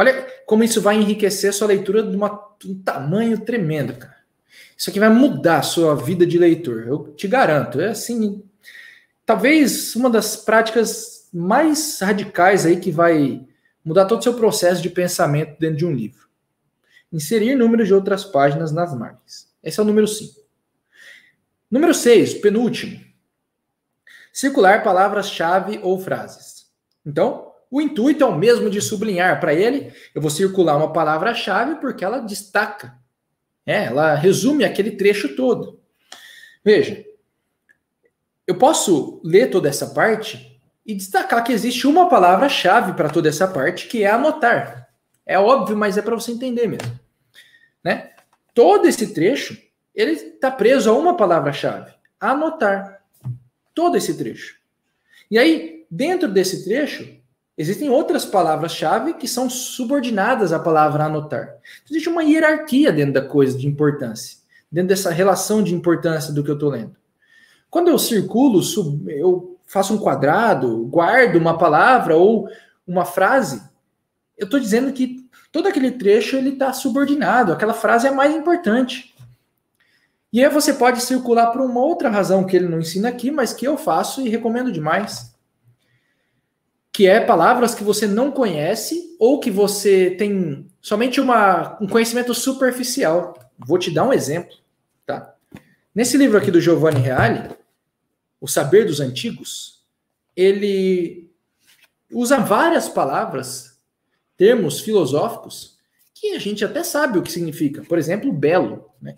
Olha como isso vai enriquecer a sua leitura de uma, um tamanho tremendo, cara. Isso aqui vai mudar a sua vida de leitor, eu te garanto. É assim, talvez uma das práticas mais radicais aí que vai mudar todo o seu processo de pensamento dentro de um livro. Inserir números de outras páginas nas margens. Esse é o número 5. Número 6, penúltimo. Circular palavras-chave ou frases. Então, o intuito é o mesmo de sublinhar. Para ele, eu vou circular uma palavra-chave porque ela destaca. É, ela resume aquele trecho todo. Veja, eu posso ler toda essa parte e destacar que existe uma palavra-chave para toda essa parte, que é anotar. É óbvio, mas é para você entender mesmo. Né? Todo esse trecho, ele está preso a uma palavra-chave, anotar. Todo esse trecho. E aí, dentro desse trecho, Existem outras palavras-chave que são subordinadas à palavra anotar. Então, existe uma hierarquia dentro da coisa de importância, dentro dessa relação de importância do que eu estou lendo. Quando eu circulo, eu faço um quadrado, guardo uma palavra ou uma frase, eu estou dizendo que todo aquele trecho ele está subordinado, aquela frase é a mais importante. E aí você pode circular por uma outra razão que ele não ensina aqui, mas que eu faço e recomendo demais que é palavras que você não conhece ou que você tem somente uma, um conhecimento superficial. Vou te dar um exemplo, tá? Nesse livro aqui do Giovanni Reale, O Saber dos Antigos, ele usa várias palavras, termos filosóficos que a gente até sabe o que significa. Por exemplo, belo, né?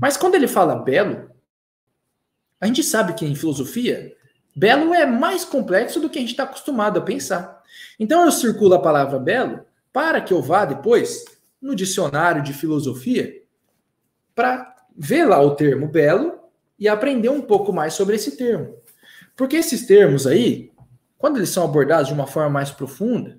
Mas quando ele fala belo, a gente sabe que em filosofia Belo é mais complexo do que a gente está acostumado a pensar. Então eu circulo a palavra belo para que eu vá depois no dicionário de filosofia para ver lá o termo belo e aprender um pouco mais sobre esse termo. Porque esses termos aí, quando eles são abordados de uma forma mais profunda,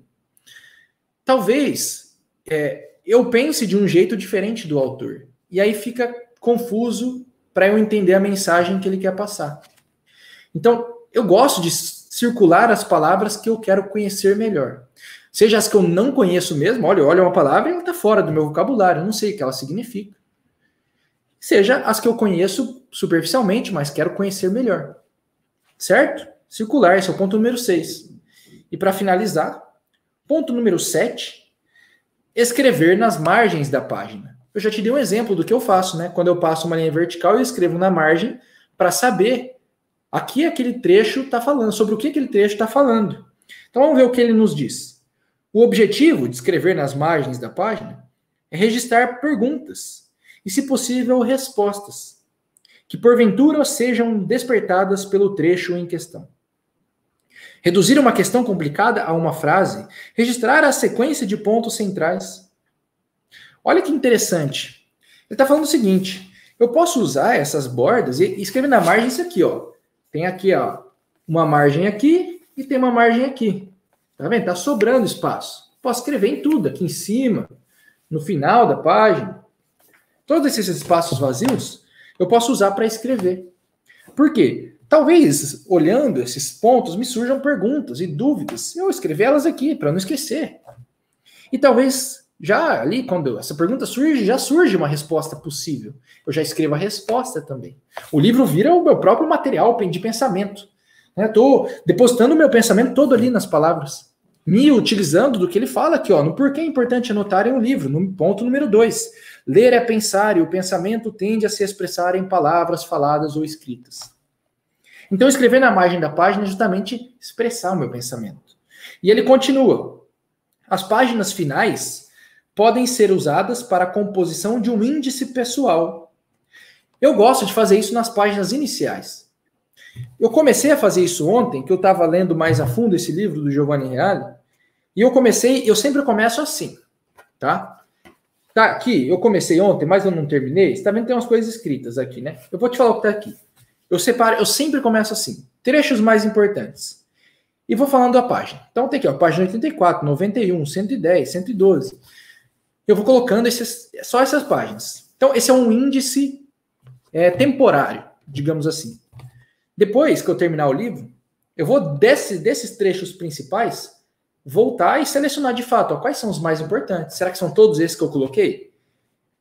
talvez é, eu pense de um jeito diferente do autor. E aí fica confuso para eu entender a mensagem que ele quer passar. Então, eu gosto de circular as palavras que eu quero conhecer melhor. Seja as que eu não conheço mesmo, olha, olha uma palavra e ela está fora do meu vocabulário, eu não sei o que ela significa. Seja as que eu conheço superficialmente, mas quero conhecer melhor. Certo? Circular, esse é o ponto número 6. E para finalizar, ponto número 7, escrever nas margens da página. Eu já te dei um exemplo do que eu faço, né? Quando eu passo uma linha vertical, eu escrevo na margem para saber Aqui aquele trecho está falando, sobre o que aquele trecho está falando. Então vamos ver o que ele nos diz. O objetivo de escrever nas margens da página é registrar perguntas e, se possível, respostas, que porventura sejam despertadas pelo trecho em questão. Reduzir uma questão complicada a uma frase, registrar a sequência de pontos centrais. Olha que interessante. Ele está falando o seguinte: eu posso usar essas bordas e escrever na margem isso aqui, ó. Tem aqui, ó, uma margem aqui e tem uma margem aqui. Tá vendo? Tá sobrando espaço. Posso escrever em tudo, aqui em cima, no final da página. Todos esses espaços vazios eu posso usar para escrever. Por quê? Talvez, olhando esses pontos, me surjam perguntas e dúvidas. Eu escrevi elas aqui para não esquecer. E talvez já ali, quando essa pergunta surge, já surge uma resposta possível. Eu já escrevo a resposta também. O livro vira o meu próprio material de pensamento. Estou né? depositando o meu pensamento todo ali nas palavras, me utilizando do que ele fala aqui, ó, no porquê é importante anotar em um livro, no ponto número dois Ler é pensar e o pensamento tende a se expressar em palavras faladas ou escritas. Então, escrever na margem da página é justamente expressar o meu pensamento. E ele continua. As páginas finais podem ser usadas para a composição de um índice pessoal. Eu gosto de fazer isso nas páginas iniciais. Eu comecei a fazer isso ontem, que eu estava lendo mais a fundo esse livro do Giovanni Reale, e eu comecei, eu sempre começo assim, tá? Tá aqui, eu comecei ontem, mas eu não terminei. Você tá vendo que tem umas coisas escritas aqui, né? Eu vou te falar o que tá aqui. Eu separo, eu sempre começo assim, trechos mais importantes. E vou falando a página. Então tem aqui, ó, página 84, 91, 110, 112 eu vou colocando esses, só essas páginas. Então, esse é um índice é, temporário, digamos assim. Depois que eu terminar o livro, eu vou desse, desses trechos principais voltar e selecionar de fato ó, quais são os mais importantes. Será que são todos esses que eu coloquei?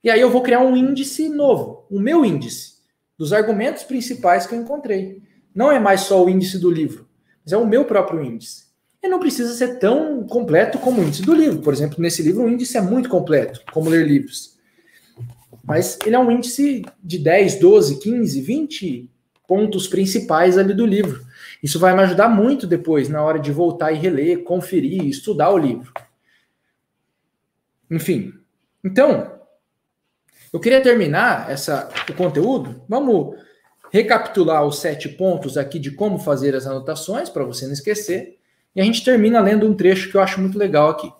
E aí eu vou criar um índice novo, o meu índice, dos argumentos principais que eu encontrei. Não é mais só o índice do livro, mas é o meu próprio índice não precisa ser tão completo como o índice do livro. Por exemplo, nesse livro o índice é muito completo, como ler livros. Mas ele é um índice de 10, 12, 15, 20 pontos principais ali do livro. Isso vai me ajudar muito depois, na hora de voltar e reler, conferir, estudar o livro. Enfim. Então, eu queria terminar essa, o conteúdo. Vamos recapitular os sete pontos aqui de como fazer as anotações, para você não esquecer. E a gente termina lendo um trecho que eu acho muito legal aqui.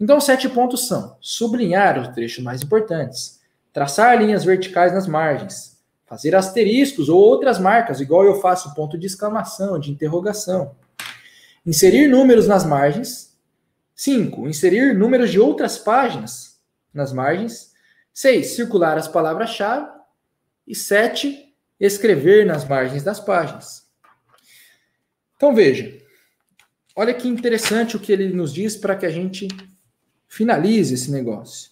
Então, os sete pontos são: sublinhar os trechos mais importantes, traçar linhas verticais nas margens, fazer asteriscos ou outras marcas, igual eu faço ponto de exclamação, de interrogação, inserir números nas margens. 5. Inserir números de outras páginas nas margens. 6. Circular as palavras-chave. E 7. Escrever nas margens das páginas. Então veja, Olha que interessante o que ele nos diz para que a gente finalize esse negócio.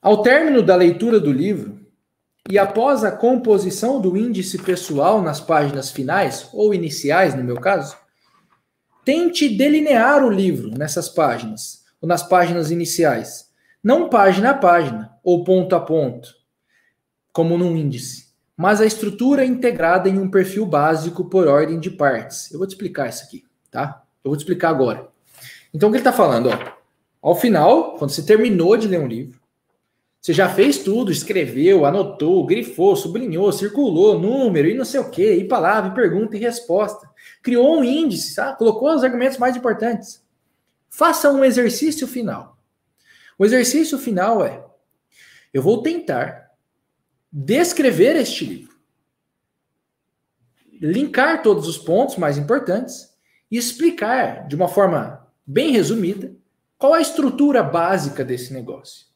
Ao término da leitura do livro, e após a composição do índice pessoal nas páginas finais, ou iniciais, no meu caso, tente delinear o livro nessas páginas, ou nas páginas iniciais. Não página a página, ou ponto a ponto, como num índice mas a estrutura é integrada em um perfil básico por ordem de partes. Eu vou te explicar isso aqui, tá? Eu vou te explicar agora. Então, o que ele está falando? Ó, ao final, quando você terminou de ler um livro, você já fez tudo, escreveu, anotou, grifou, sublinhou, circulou, número e não sei o quê, e palavra, e pergunta e resposta. Criou um índice, tá? colocou os argumentos mais importantes. Faça um exercício final. O exercício final é: eu vou tentar descrever este livro, linkar todos os pontos mais importantes e explicar de uma forma bem resumida qual a estrutura básica desse negócio.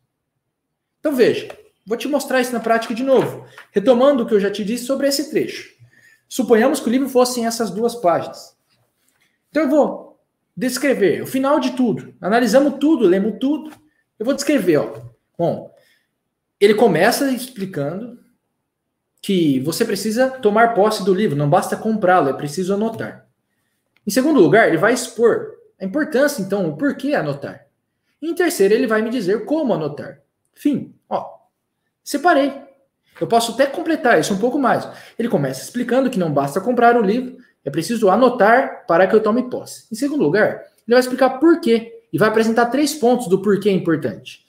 Então veja, vou te mostrar isso na prática de novo, retomando o que eu já te disse sobre esse trecho. Suponhamos que o livro fossem essas duas páginas. Então eu vou descrever o final de tudo. Analisamos tudo, lemos tudo. Eu vou descrever, ó. Bom, ele começa explicando que você precisa tomar posse do livro, não basta comprá-lo, é preciso anotar. Em segundo lugar, ele vai expor a importância, então, o porquê anotar. em terceiro, ele vai me dizer como anotar. Fim. Ó, separei. Eu posso até completar isso um pouco mais. Ele começa explicando que não basta comprar o livro, é preciso anotar para que eu tome posse. Em segundo lugar, ele vai explicar porquê e vai apresentar três pontos do porquê é importante.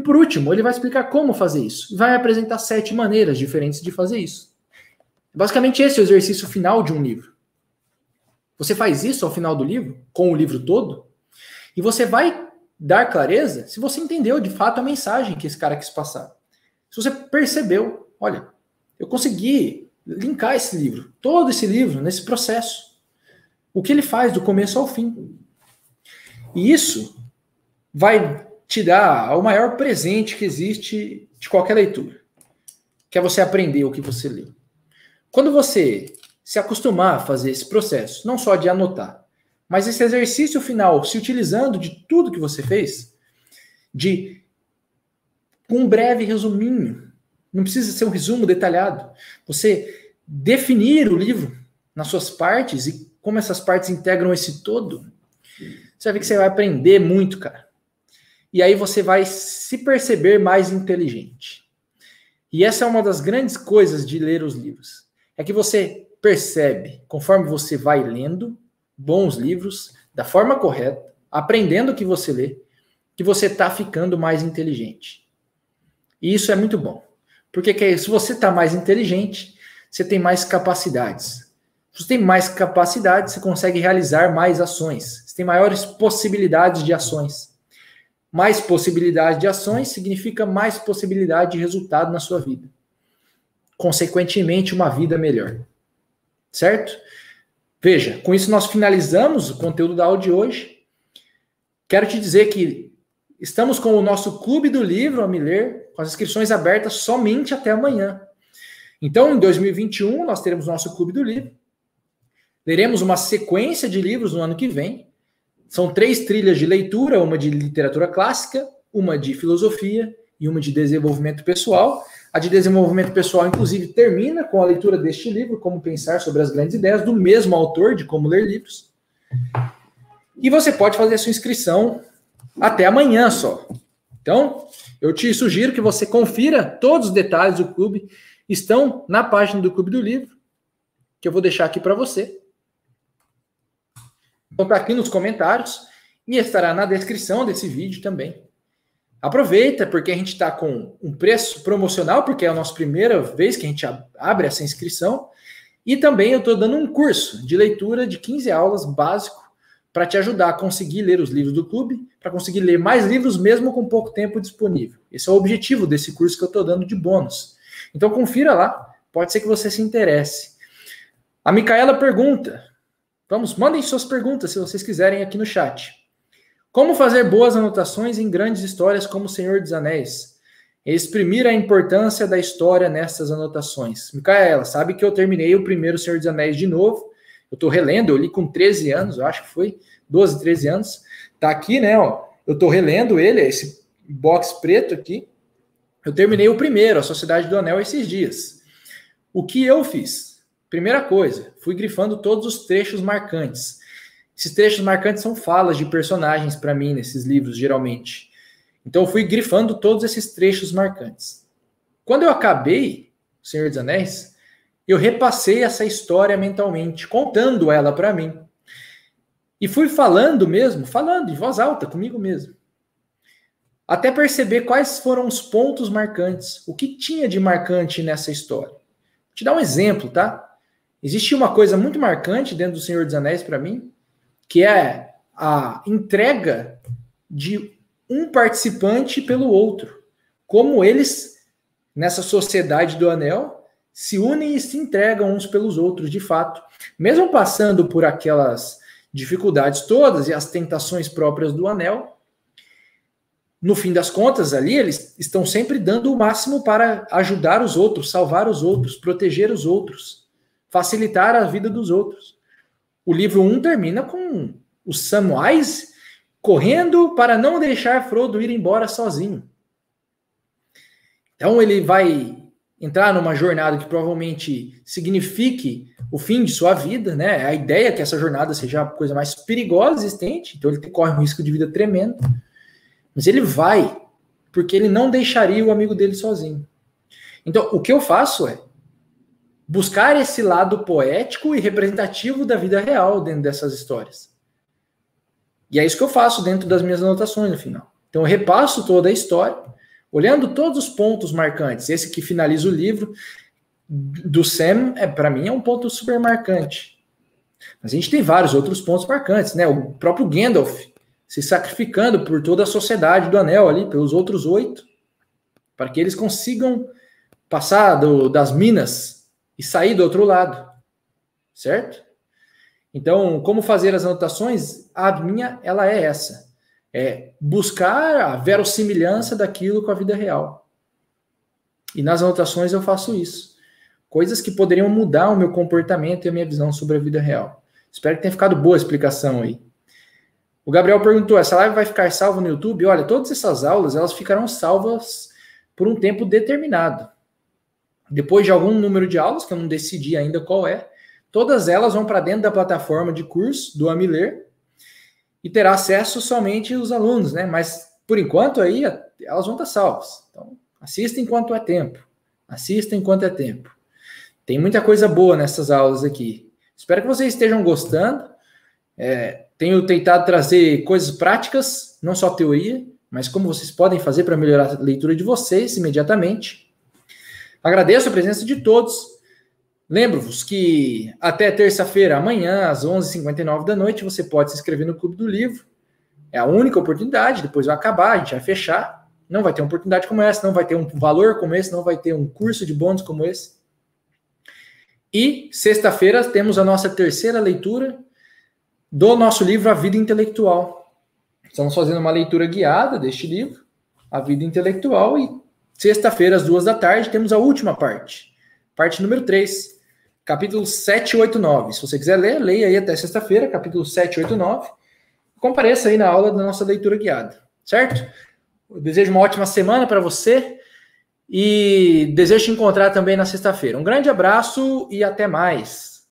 E por último, ele vai explicar como fazer isso. Vai apresentar sete maneiras diferentes de fazer isso. É basicamente, esse é o exercício final de um livro. Você faz isso ao final do livro, com o livro todo, e você vai dar clareza se você entendeu de fato a mensagem que esse cara quis passar. Se você percebeu, olha, eu consegui linkar esse livro, todo esse livro, nesse processo. O que ele faz do começo ao fim. E isso vai te dá o maior presente que existe de qualquer leitura, que é você aprender o que você leu. Quando você se acostumar a fazer esse processo, não só de anotar, mas esse exercício final, se utilizando de tudo que você fez, de um breve resuminho, não precisa ser um resumo detalhado, você definir o livro nas suas partes e como essas partes integram esse todo, você vai ver que você vai aprender muito, cara e aí você vai se perceber mais inteligente. E essa é uma das grandes coisas de ler os livros. É que você percebe, conforme você vai lendo bons livros, da forma correta, aprendendo o que você lê, que você está ficando mais inteligente. E isso é muito bom. Porque que, é se você está mais inteligente, você tem mais capacidades. Se você tem mais capacidades, você consegue realizar mais ações. Você tem maiores possibilidades de ações. Mais possibilidade de ações significa mais possibilidade de resultado na sua vida. Consequentemente, uma vida melhor. Certo? Veja, com isso nós finalizamos o conteúdo da aula de hoje. Quero te dizer que estamos com o nosso clube do livro, a me ler, com as inscrições abertas somente até amanhã. Então, em 2021, nós teremos o nosso clube do livro. Leremos uma sequência de livros no ano que vem, são três trilhas de leitura: uma de literatura clássica, uma de filosofia e uma de desenvolvimento pessoal. A de desenvolvimento pessoal, inclusive, termina com a leitura deste livro, Como Pensar sobre as Grandes Ideias, do mesmo autor de Como Ler Livros. E você pode fazer a sua inscrição até amanhã só. Então, eu te sugiro que você confira todos os detalhes do clube, estão na página do Clube do Livro, que eu vou deixar aqui para você. Então tá aqui nos comentários e estará na descrição desse vídeo também. Aproveita, porque a gente está com um preço promocional, porque é a nossa primeira vez que a gente abre essa inscrição. E também eu estou dando um curso de leitura de 15 aulas básico para te ajudar a conseguir ler os livros do clube, para conseguir ler mais livros mesmo com pouco tempo disponível. Esse é o objetivo desse curso que eu estou dando de bônus. Então confira lá, pode ser que você se interesse. A Micaela pergunta: Vamos, mandem suas perguntas, se vocês quiserem, aqui no chat. Como fazer boas anotações em grandes histórias como O Senhor dos Anéis? Exprimir a importância da história nessas anotações. Micaela, sabe que eu terminei o primeiro Senhor dos Anéis de novo. Eu estou relendo, eu li com 13 anos, eu acho que foi, 12, 13 anos. Tá aqui, né, ó. Eu estou relendo ele, esse box preto aqui. Eu terminei o primeiro, A Sociedade do Anel, esses dias. O que eu fiz? Primeira coisa, fui grifando todos os trechos marcantes. Esses trechos marcantes são falas de personagens para mim nesses livros, geralmente. Então, eu fui grifando todos esses trechos marcantes. Quando eu acabei O Senhor dos Anéis, eu repassei essa história mentalmente, contando ela para mim. E fui falando mesmo, falando em voz alta comigo mesmo. Até perceber quais foram os pontos marcantes, o que tinha de marcante nessa história. Vou te dar um exemplo, tá? Existe uma coisa muito marcante dentro do Senhor dos Anéis para mim, que é a entrega de um participante pelo outro. Como eles, nessa sociedade do anel, se unem e se entregam uns pelos outros, de fato. Mesmo passando por aquelas dificuldades todas e as tentações próprias do anel, no fim das contas, ali eles estão sempre dando o máximo para ajudar os outros, salvar os outros, proteger os outros facilitar a vida dos outros. O livro 1 termina com os samuais correndo para não deixar Frodo ir embora sozinho. Então ele vai entrar numa jornada que provavelmente signifique o fim de sua vida, né? A ideia é que essa jornada seja a coisa mais perigosa existente, então ele corre um risco de vida tremendo. Mas ele vai, porque ele não deixaria o amigo dele sozinho. Então, o que eu faço é, buscar esse lado poético e representativo da vida real dentro dessas histórias. E é isso que eu faço dentro das minhas anotações no final. Então eu repasso toda a história, olhando todos os pontos marcantes. Esse que finaliza o livro do Sam, é para mim é um ponto super marcante. Mas a gente tem vários outros pontos marcantes, né? O próprio Gandalf se sacrificando por toda a sociedade do Anel ali, pelos outros oito, para que eles consigam passar do, das minas e sair do outro lado, certo? Então, como fazer as anotações? A minha, ela é essa. É buscar a verossimilhança daquilo com a vida real. E nas anotações eu faço isso. Coisas que poderiam mudar o meu comportamento e a minha visão sobre a vida real. Espero que tenha ficado boa a explicação aí. O Gabriel perguntou: essa live vai ficar salva no YouTube? Olha, todas essas aulas elas ficarão salvas por um tempo determinado. Depois de algum número de aulas, que eu não decidi ainda qual é, todas elas vão para dentro da plataforma de curso do Amiler e terá acesso somente os alunos, né? Mas por enquanto aí elas vão estar tá salvas. Então, assista enquanto é tempo. Assista enquanto é tempo. Tem muita coisa boa nessas aulas aqui. Espero que vocês estejam gostando. É, tenho tentado trazer coisas práticas, não só teoria, mas como vocês podem fazer para melhorar a leitura de vocês imediatamente. Agradeço a presença de todos. Lembro-vos que até terça-feira, amanhã, às 11h59 da noite, você pode se inscrever no Clube do Livro. É a única oportunidade, depois vai acabar, a gente vai fechar. Não vai ter uma oportunidade como essa, não vai ter um valor como esse, não vai ter um curso de bônus como esse. E sexta-feira temos a nossa terceira leitura do nosso livro A Vida Intelectual. Estamos fazendo uma leitura guiada deste livro, A Vida Intelectual, e Sexta-feira, às duas da tarde, temos a última parte. Parte número 3, capítulo 789. Se você quiser ler, leia aí até sexta-feira, capítulo 789. Compareça aí na aula da nossa leitura guiada, certo? Eu desejo uma ótima semana para você e desejo te encontrar também na sexta-feira. Um grande abraço e até mais.